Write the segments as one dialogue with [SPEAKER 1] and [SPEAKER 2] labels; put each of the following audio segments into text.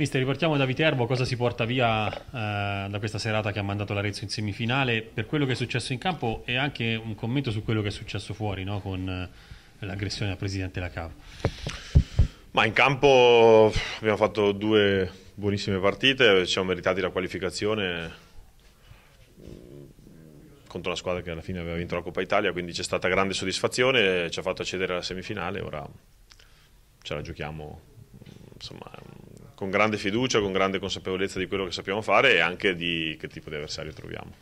[SPEAKER 1] Mister, riportiamo da Viterbo cosa si porta via eh, da questa serata che ha mandato l'Arezzo in semifinale per quello che è successo in campo e anche un commento su quello che è successo fuori no? con eh, l'aggressione al presidente Lacava.
[SPEAKER 2] Ma in campo abbiamo fatto due buonissime partite, ci siamo meritati la qualificazione mm, contro la squadra che alla fine aveva vinto la Coppa Italia, quindi c'è stata grande soddisfazione, ci ha fatto accedere alla semifinale, ora ce la giochiamo insomma con grande fiducia, con grande consapevolezza di quello che sappiamo fare e anche di che tipo di avversario troviamo.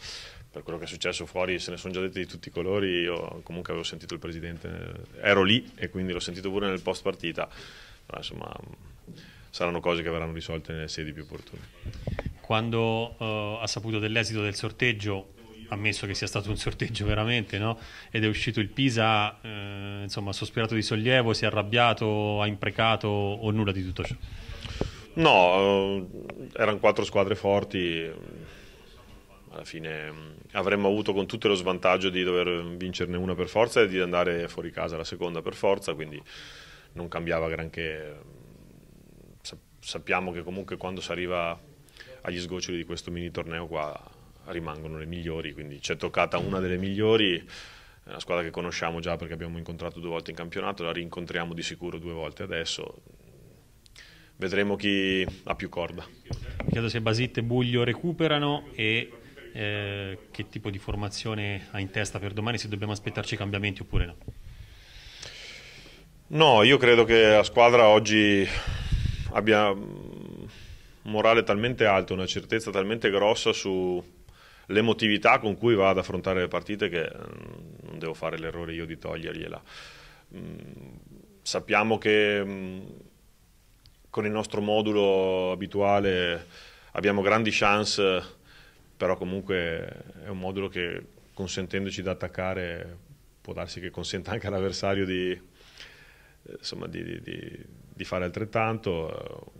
[SPEAKER 2] Per quello che è successo fuori se ne sono già dette di tutti i colori, io comunque avevo sentito il presidente, ero lì e quindi l'ho sentito pure nel post partita, ma insomma saranno cose che verranno risolte nelle sedi più opportune.
[SPEAKER 1] Quando uh, ha saputo dell'esito del sorteggio, ammesso che sia stato un sorteggio veramente, no? ed è uscito il Pisa, eh, insomma, ha sospirato di sollievo, si è arrabbiato, ha imprecato o nulla di tutto ciò?
[SPEAKER 2] No, eh, erano quattro squadre forti, alla fine mm, avremmo avuto con tutto lo svantaggio di dover vincerne una per forza e di andare fuori casa la seconda per forza, quindi non cambiava granché. Sappiamo che comunque quando si arriva agli sgoccioli di questo mini torneo qua rimangono le migliori, quindi ci è toccata una delle migliori, è una squadra che conosciamo già perché abbiamo incontrato due volte in campionato, la rincontriamo di sicuro due volte adesso, vedremo chi
[SPEAKER 1] ha più corda. Mi chiedo se Basitte e Buglio recuperano e eh, che tipo di formazione ha in testa per domani, se dobbiamo aspettarci cambiamenti oppure no.
[SPEAKER 2] No, io credo che la squadra oggi abbia un morale talmente alto, una certezza talmente grossa sull'emotività con cui va ad affrontare le partite che mm, non devo fare l'errore io di togliergliela. Mm, sappiamo che mm, con il nostro modulo abituale abbiamo grandi chance, però comunque è un modulo che consentendoci di attaccare può darsi che consenta anche all'avversario di, di, di, di, fare altrettanto.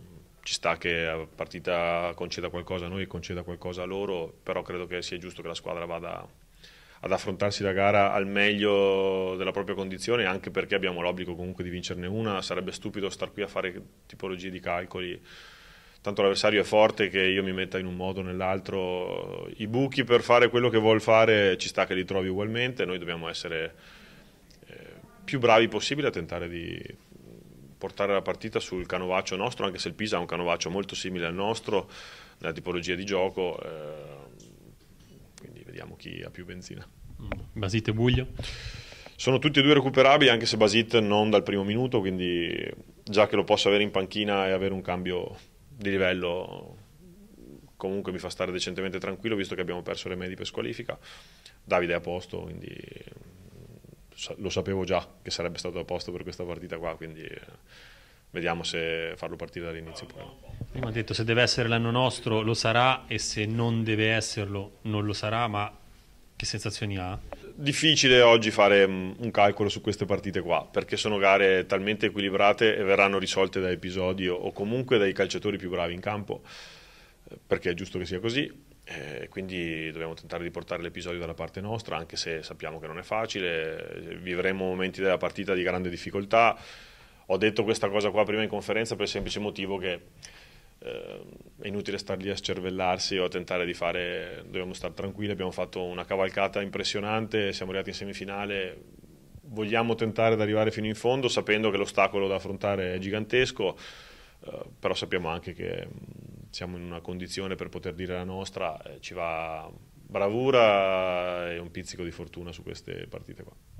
[SPEAKER 2] Ci sta che la partita conceda qualcosa a noi, conceda qualcosa a loro, però credo che sia giusto che la squadra vada ad affrontarsi la gara al meglio della propria condizione, anche perché abbiamo l'obbligo comunque di vincerne una, sarebbe stupido star qui a fare tipologie di calcoli tanto l'avversario è forte che io mi metta in un modo o nell'altro i buchi per fare quello che vuol fare ci sta che li trovi ugualmente noi dobbiamo essere eh, più bravi possibile a tentare di portare la partita sul canovaccio nostro anche se il Pisa ha un canovaccio molto simile al nostro nella tipologia di gioco eh, vediamo chi ha più benzina.
[SPEAKER 1] Mm. Basit e Buglio?
[SPEAKER 2] Sono tutti e due recuperabili, anche se Basit non dal primo minuto, quindi già che lo posso avere in panchina e avere un cambio di livello comunque mi fa stare decentemente tranquillo, visto che abbiamo perso le medie per squalifica. Davide è a posto, quindi lo sapevo già che sarebbe stato a posto per questa partita qua, quindi vediamo se farlo partire dall'inizio poi.
[SPEAKER 1] Prima ho detto se deve essere l'anno nostro lo sarà e se non deve esserlo non lo sarà, ma che sensazioni ha?
[SPEAKER 2] Difficile oggi fare mm, un calcolo su queste partite qua, perché sono gare talmente equilibrate e verranno risolte da episodi o comunque dai calciatori più bravi in campo, eh, perché è giusto che sia così. Eh, quindi dobbiamo tentare di portare l'episodio dalla parte nostra, anche se sappiamo che non è facile, eh, vivremo momenti della partita di grande difficoltà. Ho detto questa cosa qua prima in conferenza per il semplice motivo che eh, è inutile star lì a scervellarsi o a tentare di fare, dobbiamo stare tranquilli, abbiamo fatto una cavalcata impressionante, siamo arrivati in semifinale, vogliamo tentare di arrivare fino in fondo sapendo che l'ostacolo da affrontare è gigantesco, eh, però sappiamo anche che siamo in una condizione per poter dire la nostra, eh, ci va bravura e un pizzico di fortuna su queste partite qua.